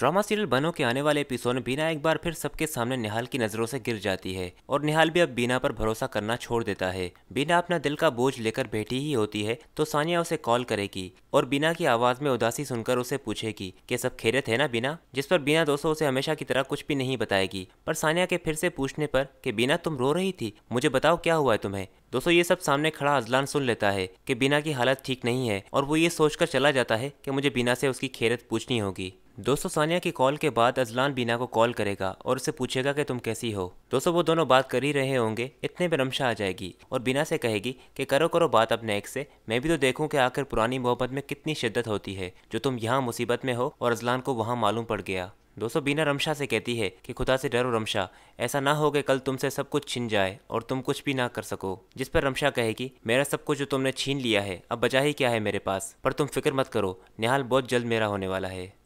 drama serial बनो के आने वाले एपिसोड में बीना एक बार फिर सबके सामने निहाल की नजरों से गिर जाती है और निहाल भी अब बीना पर भरोसा करना छोड़ देता है बीना अपना दिल का बोझ लेकर बैठी ही होती है तो सानिया उसे कॉल करेगी और बीना की आवाज में उदासी सुनकर उसे पूछेगी कि सब खेरे थे ना बीना जिस पर बीना दोस्तों उसे हमेशा की तरह कुछ भी नहीं बताएगी पर सानिया के फिर से पूछने पर कि बीना तुम रो रही थी मुझे बताओ क्या हुआ है तुम्हें दोस्तों ये सब सामने खड़ा अजलान सुन लेता है कि बीना की हालत ठीक नहीं है और वो ये सोचकर चला जाता है कि मुझे बीना से उसकी खैरत पूछनी होगी दोस्तों सानिया की कॉल के बाद अजलान बीना को कॉल करेगा और उसे पूछेगा कि तुम कैसी हो दोस्तों वो दोनों बात कर ही रहे होंगे इतने में रमशा आ जाएगी और बीना से कहेगी कि करो करो बात अपने एक से मैं भी तो देखूं कि आखिर पुरानी मोहब्बत में कितनी शिद्दत होती है जो तुम यहाँ मुसीबत में हो और अजलान को वहाँ मालूम पड़ गया दोस्तों बीना रमशा से कहती है कि खुदा से डरो रमशा ऐसा ना हो कि कल तुमसे सब कुछ छिन जाए और तुम कुछ भी ना कर सको जिस पर रमशा कहेगी मेरा सब कुछ जो तुमने छीन लिया है अब बचा ही क्या है मेरे पास पर तुम फिक्र मत करो निहाल बहुत जल्द मेरा होने वाला है